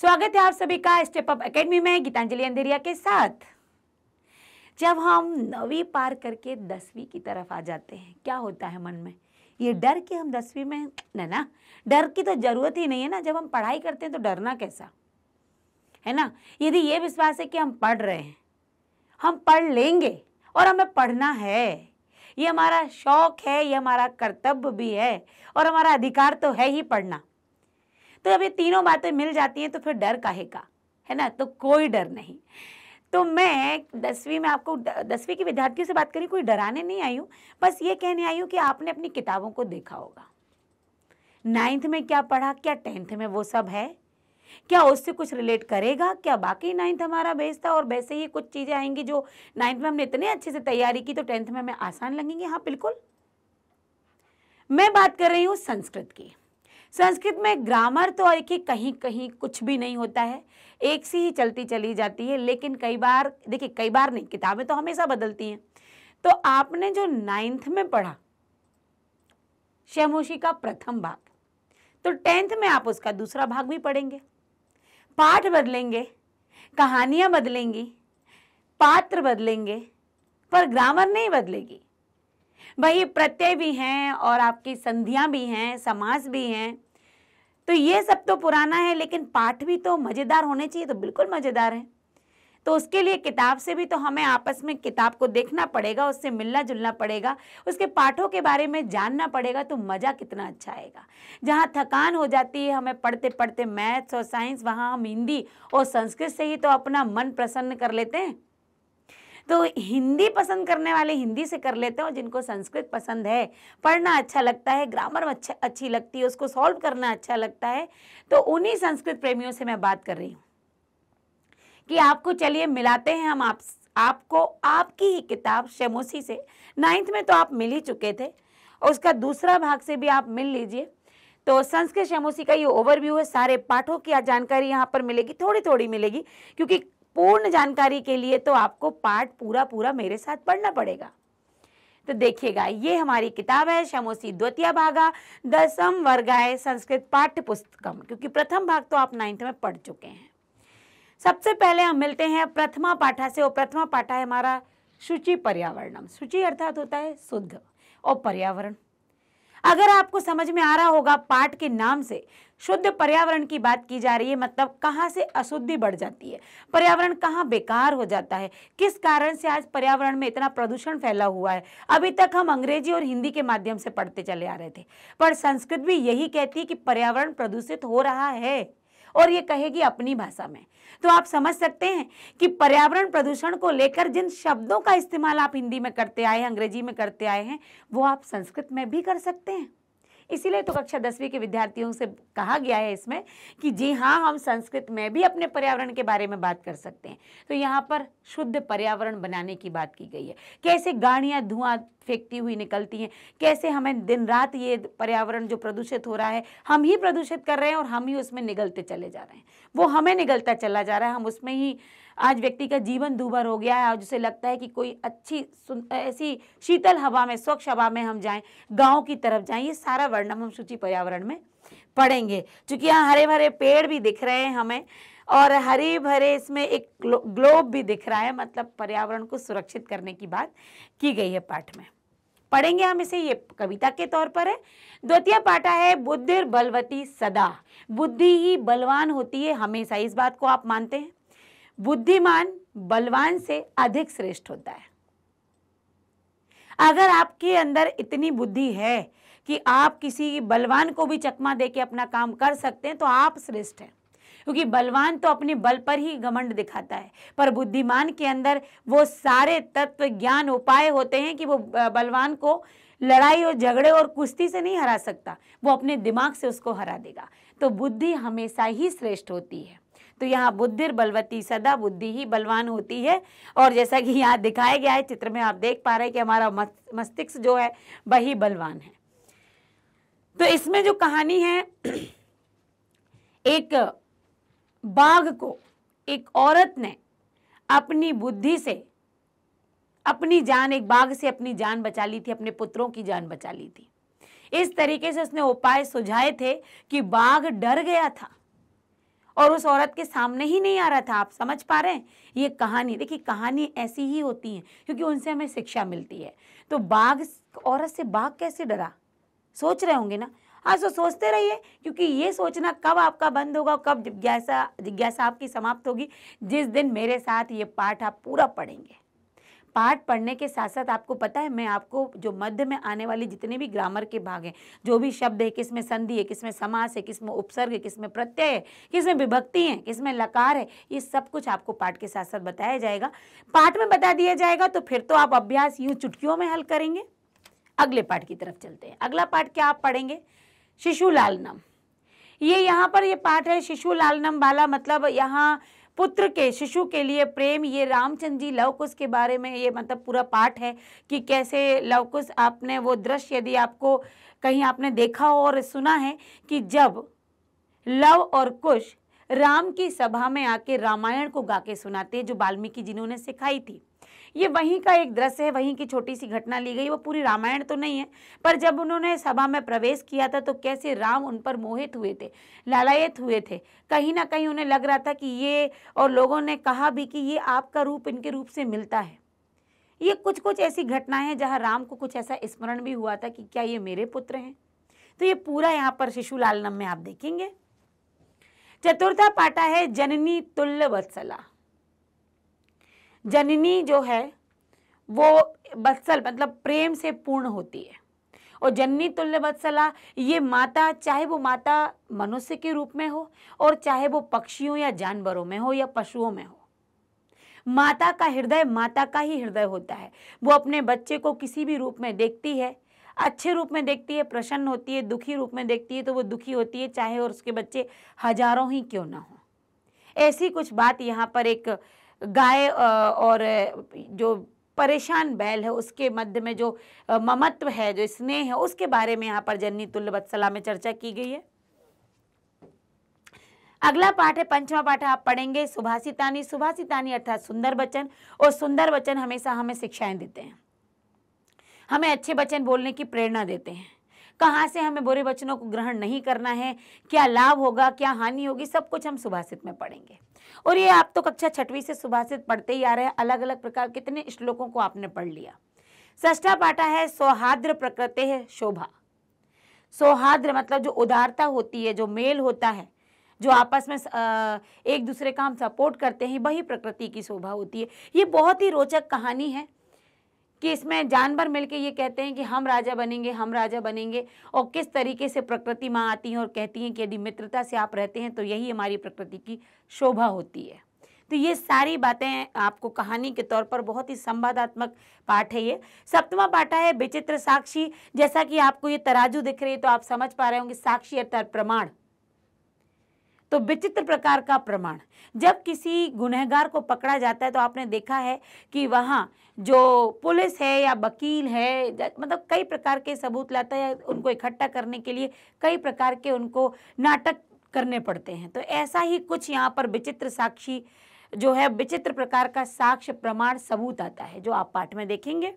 स्वागत है आप सभी का स्टेप अप एकेडमी में गीतांजलि अंधेरिया के साथ जब हम नवी पार करके दसवीं की तरफ आ जाते हैं क्या होता है मन में ये डर कि हम दसवीं में ना ना डर की तो ज़रूरत ही नहीं है ना जब हम पढ़ाई करते हैं तो डरना कैसा है ना यदि ये विश्वास है कि हम पढ़ रहे हैं हम पढ़ लेंगे और हमें पढ़ना है ये हमारा शौक है ये हमारा कर्तव्य भी है और हमारा अधिकार तो है ही पढ़ना तो अब ये तीनों बातें मिल जाती हैं तो फिर डर काहे का है ना तो कोई डर नहीं तो मैं दसवीं में आपको दसवीं की विद्यार्थियों से बात करी कोई डराने नहीं आई हूँ बस ये कहने आई हूँ कि आपने अपनी किताबों को देखा होगा नाइन्थ में क्या पढ़ा क्या टेंथ में वो सब है क्या उससे कुछ रिलेट करेगा क्या बाकी नाइन्थ हमारा बेस था और वैसे ही कुछ चीज़ें आएंगी जो नाइन्थ में हमने इतने अच्छे से तैयारी की तो टेंथ में हमें आसान लगेंगे हाँ बिल्कुल मैं बात कर रही हूँ संस्कृत की संस्कृत में ग्रामर तो देखिए कहीं कहीं कुछ भी नहीं होता है एक सी ही चलती चली जाती है लेकिन कई बार देखिए कई बार नहीं किताबें तो हमेशा बदलती हैं तो आपने जो नाइन्थ में पढ़ा शमोशी का प्रथम भाग तो टेंथ में आप उसका दूसरा भाग भी पढ़ेंगे पाठ बदलेंगे कहानियाँ बदलेंगी पात्र बदलेंगे पर ग्रामर नहीं बदलेगी वही प्रत्यय भी हैं और आपकी संधियाँ भी हैं समास भी हैं तो ये सब तो पुराना है लेकिन पाठ भी तो मज़ेदार होने चाहिए तो बिल्कुल मज़ेदार है तो उसके लिए किताब से भी तो हमें आपस में किताब को देखना पड़ेगा उससे मिलना जुलना पड़ेगा उसके पाठों के बारे में जानना पड़ेगा तो मज़ा कितना अच्छा आएगा जहाँ थकान हो जाती है हमें पढ़ते पढ़ते मैथ्स और साइंस वहाँ हम हिंदी और संस्कृत से ही तो अपना मन प्रसन्न कर लेते हैं तो हिंदी पसंद करने वाले हिंदी से कर लेते हैं और जिनको संस्कृत पसंद है पढ़ना अच्छा लगता है ग्रामर अच्छा अच्छी लगती है उसको सॉल्व करना अच्छा लगता है तो उन्हीं संस्कृत प्रेमियों से मैं बात कर रही हूँ कि आपको चलिए मिलाते हैं हम आप आपको आपकी ही किताब शेमोसी से नाइन्थ में तो आप मिल ही चुके थे और उसका दूसरा भाग से भी आप मिल लीजिए तो संस्कृत शेमोसी का ये ओवरव्यू है सारे पाठों की जानकारी यहाँ पर मिलेगी थोड़ी थोड़ी मिलेगी क्योंकि पूर्ण जानकारी के लिए तो आपको पाठ पूरा पूरा मेरे साथ पढ़ना पड़ेगा तो देखिएगा ये हमारी किताब है शमोसी द्वितीय भागा दसम वर्गाय संस्कृत पाठ्य पुस्तकम क्योंकि प्रथम भाग तो आप नाइन्थ में पढ़ चुके हैं सबसे पहले हम मिलते हैं प्रथमा पाठा से और प्रथमा पाठा है हमारा शुचि पर्यावरणम शुचि अर्थात होता है शुद्ध और पर्यावरण अगर आपको समझ में आ रहा होगा पाठ के नाम से शुद्ध पर्यावरण की बात की जा रही है मतलब कहाँ से अशुद्धि बढ़ जाती है पर्यावरण कहाँ बेकार हो जाता है किस कारण से आज पर्यावरण में इतना प्रदूषण फैला हुआ है अभी तक हम अंग्रेजी और हिंदी के माध्यम से पढ़ते चले आ रहे थे पर संस्कृत भी यही कहती है कि पर्यावरण प्रदूषित हो रहा है और ये कहेगी अपनी भाषा में तो आप समझ सकते हैं कि पर्यावरण प्रदूषण को लेकर जिन शब्दों का इस्तेमाल आप हिंदी में करते आए हैं अंग्रेजी में करते आए हैं वो आप संस्कृत में भी कर सकते हैं इसीलिए तो कक्षा दसवीं के विद्यार्थियों से कहा गया है इसमें कि जी हाँ हम संस्कृत में भी अपने पर्यावरण के बारे में बात कर सकते हैं तो यहाँ पर शुद्ध पर्यावरण बनाने की बात की गई है कैसे गाड़ियाँ धुआं फेंकती हुई निकलती हैं कैसे हमें दिन रात ये पर्यावरण जो प्रदूषित हो रहा है हम ही प्रदूषित कर रहे हैं और हम ही उसमें निगलते चले जा रहे हैं वो हमें निगलता चला जा रहा है हम उसमें ही आज व्यक्ति का जीवन दूभर हो गया है और जिसे लगता है कि कोई अच्छी ऐसी शीतल हवा में स्वच्छ हवा में हम जाएं गांव की तरफ जाएं ये सारा वर्णन हम सूची पर्यावरण में पढ़ेंगे चूंकि यहाँ हरे भरे पेड़ भी दिख रहे हैं हमें और हरे भरे इसमें एक ग्लोब भी दिख रहा है मतलब पर्यावरण को सुरक्षित करने की बात की गई है पाठ में पढ़ेंगे हम इसे ये कविता के तौर पर है द्वितीय पाठा है बुद्धिर बलवती सदा बुद्धि ही बलवान होती है हमेशा इस बात को आप मानते हैं बुद्धिमान बलवान से अधिक श्रेष्ठ होता है अगर आपके अंदर इतनी बुद्धि है कि आप किसी बलवान को भी चकमा दे के अपना काम कर सकते हैं तो आप श्रेष्ठ हैं क्योंकि बलवान तो अपने बल पर ही घमंड दिखाता है पर बुद्धिमान के अंदर वो सारे तत्व ज्ञान उपाय होते हैं कि वो बलवान को लड़ाई और झगड़े और कुश्ती से नहीं हरा सकता वो अपने दिमाग से उसको हरा देगा तो बुद्धि हमेशा ही श्रेष्ठ होती है तो यहाँ बुद्धिर बलवती सदा बुद्धि ही बलवान होती है और जैसा कि यहाँ दिखाया गया है चित्र में आप देख पा रहे हैं कि हमारा मस्तिष्क जो है वही बलवान है तो इसमें जो कहानी है एक बाघ को एक औरत ने अपनी बुद्धि से अपनी जान एक बाघ से अपनी जान बचा ली थी अपने पुत्रों की जान बचा ली थी इस तरीके से उसने उपाय सुझाए थे कि बाघ डर गया था और उस औरत के सामने ही नहीं आ रहा था आप समझ पा रहे हैं ये कहानी देखिए कहानी ऐसी ही होती है क्योंकि उनसे हमें शिक्षा मिलती है तो बाघ औरत से बाघ कैसे डरा सोच रहे होंगे ना हाँ सो सोचते रहिए क्योंकि ये सोचना कब आपका बंद होगा कब जिज्ञासा जिज्ञासा आपकी समाप्त होगी जिस दिन मेरे साथ ये पाठ आप पूरा पढ़ेंगे पाठ पढ़ने के साथ साथ आपको पता है मैं आपको जो मध्य में आने वाली जितने भी ग्रामर के भाग हैं जो भी शब्द है किसमें संधि है किसमें समास है किसमें उपसर्ग है किसमें प्रत्यय है किसमें विभक्ति है किसमें लकार है ये सब कुछ आपको पाठ के साथ साथ बताया जाएगा पाठ में बता दिया जाएगा तो फिर तो आप अभ्यास यूँ चुटकियों में हल करेंगे अगले पाठ की तरफ चलते हैं अगला पाठ क्या आप पढ़ेंगे शिशु लालनम ये यहाँ पर ये पाठ है शिशु लालनम बाला मतलब यहाँ पुत्र के शिशु के लिए प्रेम ये रामचंद्र जी लवकुश के बारे में ये मतलब पूरा पाठ है कि कैसे लवकुश आपने वो दृश्य यदि आपको कहीं आपने देखा हो और सुना है कि जब लव और कुश राम की सभा में आके रामायण को गा के सुनाते जो वाल्मीकि जिन्होंने सिखाई थी ये वहीं का एक दृश्य है वहीं की छोटी सी घटना ली गई वो पूरी रामायण तो नहीं है पर जब उन्होंने सभा में प्रवेश किया था तो कैसे राम उन पर मोहित हुए थे लालायत हुए थे कहीं ना कहीं उन्हें लग रहा था कि ये और लोगों ने कहा भी कि ये आपका रूप इनके रूप से मिलता है ये कुछ कुछ ऐसी घटनाएं हैं जहाँ राम को कुछ ऐसा स्मरण भी हुआ था कि क्या ये मेरे पुत्र हैं तो ये पूरा यहाँ पर शिशु लालनम में आप देखेंगे चतुर्था पाटा है जननी तुल्य वत्सला जननी जो है वो वत्सल मतलब प्रेम से पूर्ण होती है और जननी तुल्य वत्सला ये माता चाहे वो माता मनुष्य के रूप में हो और चाहे वो पक्षियों या जानवरों में हो या पशुओं में हो माता का हृदय माता का ही हृदय होता है वो अपने बच्चे को किसी भी रूप में देखती है अच्छे रूप में देखती है प्रसन्न होती है दुखी रूप में देखती है तो वो दुखी होती है चाहे और उसके बच्चे हजारों ही क्यों ना हो ऐसी कुछ बात यहाँ पर एक गाय और जो परेशान बैल है उसके मध्य में जो ममत्व है जो स्नेह है उसके बारे में यहाँ पर जन्नी तुल्य वत्सला में चर्चा की गई है अगला पाठ है पंचवा पाठ आप पढ़ेंगे सुभाषितानी सुभाषितानी अर्थात सुंदर वचन और सुंदर वचन हमेशा हमें शिक्षाएं देते हैं हमें अच्छे वचन बोलने की प्रेरणा देते हैं कहाँ से हमें बुरे वचनों को ग्रहण नहीं करना है क्या लाभ होगा क्या हानि होगी सब कुछ हम सुभाषित में पढ़ेंगे और ये आप तो कक्षा छठवीं से सुभाषित पढ़ते ही आ रहे हैं अलग अलग प्रकार कितने श्लोकों को आपने पढ़ लिया ष्ठा पाटा है सौहाद्र प्रकृति है शोभा सौहार्द्र मतलब जो उदारता होती है जो मेल होता है जो आपस में एक दूसरे का हम सपोर्ट करते हैं वही प्रकृति की शोभा होती है ये बहुत ही रोचक कहानी है कि इसमें जानवर मिलके ये कहते हैं कि हम राजा बनेंगे हम राजा बनेंगे और किस तरीके से प्रकृति माँ आती हैं और कहती हैं कि यदि मित्रता से आप रहते हैं तो यही हमारी प्रकृति की शोभा होती है तो ये सारी बातें आपको कहानी के तौर पर बहुत ही संवादात्मक पाठ है ये सप्तवा पाठा है विचित्र साक्षी जैसा कि आपको ये तराजू दिख रही है तो आप समझ पा रहे होंगे साक्षी अर्थात प्रमाण तो विचित्र प्रकार का प्रमाण जब किसी गुनहगार को पकड़ा जाता है तो आपने देखा है कि वहाँ जो पुलिस है या वकील है मतलब कई प्रकार के सबूत लाता है उनको इकट्ठा करने के लिए कई प्रकार के उनको नाटक करने पड़ते हैं तो ऐसा ही कुछ यहाँ पर विचित्र साक्षी जो है विचित्र प्रकार का साक्ष्य प्रमाण सबूत आता है जो आप पाठ में देखेंगे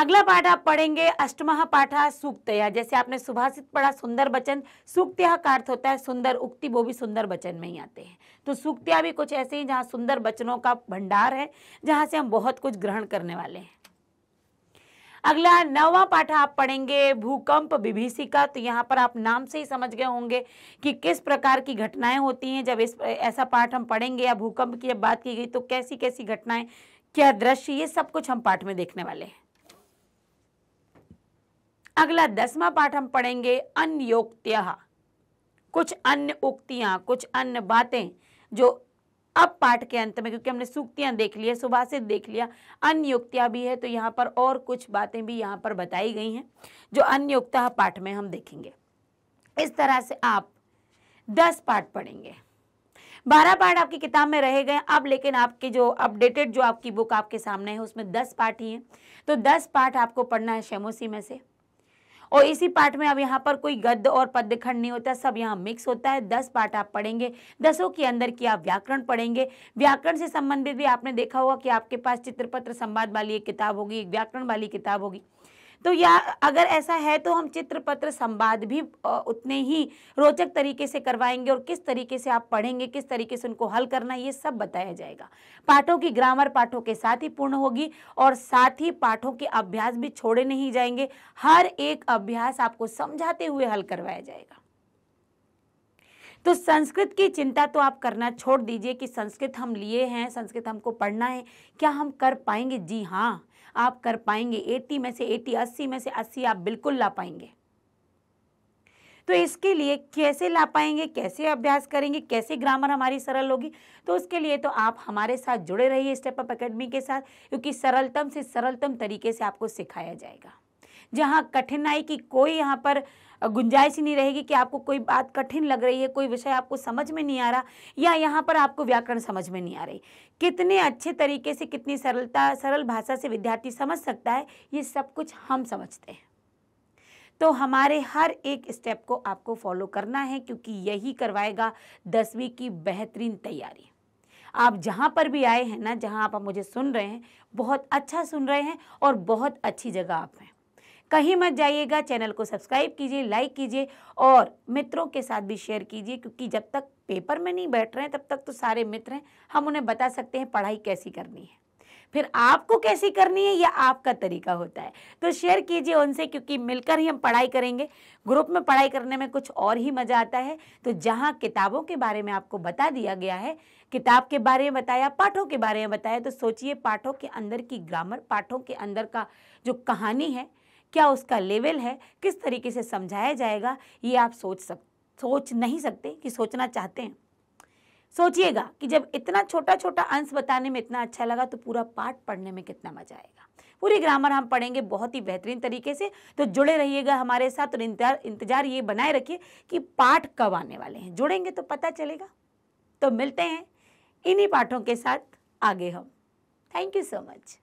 अगला पाठ आप पढ़ेंगे अष्टमह पाठा सूक्तया जैसे आपने सुभाषित पढ़ा सुंदर वचन सूक्त्या का अर्थ होता है सुंदर उक्ति वो भी सुंदर वचन में ही आते हैं तो सूक्तिया भी कुछ ऐसे ही जहाँ सुंदर वचनों का भंडार है जहाँ से हम बहुत कुछ ग्रहण करने वाले हैं अगला नवा पाठा आप पढ़ेंगे भूकंप विभीषिका तो यहाँ पर आप नाम से ही समझ गए होंगे कि किस प्रकार की घटनाएं होती हैं जब इस ऐसा पाठ हम पढ़ेंगे या भूकंप की जब बात की गई तो कैसी कैसी घटनाएं क्या दृश्य ये सब कुछ हम पाठ में देखने वाले हैं अगला दसवां पाठ हम पढ़ेंगे अन्योक्त्या कुछ अन्य उक्तियां कुछ अन्य बातें जो अब पाठ के अंत में क्योंकि हमने सुक्तियां देख लिया सुभाषित देख लिया अन्योक्तियाँ भी है तो यहाँ पर और कुछ बातें भी यहाँ पर बताई गई हैं जो अन्योक्ता पाठ में हम देखेंगे इस तरह से आप दस पाठ पढ़ेंगे बारह पाठ आपकी किताब में रह गए अब लेकिन आपके जो अपडेटेड जो आपकी बुक आपके सामने है उसमें दस पाठ ही हैं तो दस पाठ आपको पढ़ना है शेमोसी में से और इसी पाठ में अब यहाँ पर कोई गद्य और पद्यखंड नहीं होता सब यहाँ मिक्स होता है दस पाठ आप पढ़ेंगे दसों के अंदर की आप व्याकरण पढ़ेंगे व्याकरण से संबंधित भी आपने देखा होगा कि आपके पास चित्रपत्र संवाद वाली एक किताब होगी एक व्याकरण वाली किताब होगी तो या अगर ऐसा है तो हम चित्र पत्र संवाद भी उतने ही रोचक तरीके से करवाएंगे और किस तरीके से आप पढ़ेंगे किस तरीके से उनको हल करना ये सब बताया जाएगा पाठों की ग्रामर पाठों के साथ ही पूर्ण होगी और साथ ही पाठों के अभ्यास भी छोड़े नहीं जाएंगे हर एक अभ्यास आपको समझाते हुए हल करवाया जाएगा तो संस्कृत की चिंता तो आप करना छोड़ दीजिए कि संस्कृत हम लिए हैं संस्कृत हमको पढ़ना है क्या हम कर पाएंगे जी हाँ आप कर पाएंगे 80 में से 80 80 में से 80 आप बिल्कुल ला पाएंगे तो इसके लिए कैसे ला पाएंगे कैसे अभ्यास करेंगे कैसे ग्रामर हमारी सरल होगी तो उसके लिए तो आप हमारे साथ जुड़े रहिए स्टेप अप अकेडमी के साथ क्योंकि सरलतम से सरलतम तरीके से आपको सिखाया जाएगा जहाँ कठिनाई की कोई यहाँ पर गुंजाइश ही नहीं रहेगी कि आपको कोई बात कठिन लग रही है कोई विषय आपको समझ में नहीं आ रहा या यहाँ पर आपको व्याकरण समझ में नहीं आ रही कितने अच्छे तरीके से कितनी सरलता सरल भाषा से विद्यार्थी समझ सकता है ये सब कुछ हम समझते हैं तो हमारे हर एक स्टेप को आपको फॉलो करना है क्योंकि यही करवाएगा दसवीं की बेहतरीन तैयारी आप जहाँ पर भी आए हैं ना जहाँ आप मुझे सुन रहे हैं बहुत अच्छा सुन रहे हैं और बहुत अच्छी जगह आप हैं कहीं मत जाइएगा चैनल को सब्सक्राइब कीजिए लाइक कीजिए और मित्रों के साथ भी शेयर कीजिए क्योंकि जब तक पेपर में नहीं बैठ रहे हैं तब तक तो सारे मित्र हैं हम उन्हें बता सकते हैं पढ़ाई कैसी करनी है फिर आपको कैसी करनी है यह आपका तरीका होता है तो शेयर कीजिए उनसे क्योंकि मिलकर ही हम पढ़ाई करेंगे ग्रुप में पढ़ाई करने में कुछ और ही मज़ा आता है तो जहाँ किताबों के बारे में आपको बता दिया गया है किताब के बारे में बताया पाठों के बारे में बताया तो सोचिए पाठों के अंदर की ग्रामर पाठों के अंदर का जो कहानी है क्या उसका लेवल है किस तरीके से समझाया जाएगा ये आप सोच सक सोच नहीं सकते कि सोचना चाहते हैं सोचिएगा कि जब इतना छोटा छोटा अंश बताने में इतना अच्छा लगा तो पूरा पाठ पढ़ने में कितना मजा आएगा पूरी ग्रामर हम पढ़ेंगे बहुत ही बेहतरीन तरीके से तो जुड़े रहिएगा हमारे साथ और इंतजार इंतजार ये बनाए रखिए कि पाठ कब आने वाले हैं जुड़ेंगे तो पता चलेगा तो मिलते हैं इन्हीं पाठों के साथ आगे हम थैंक यू सो मच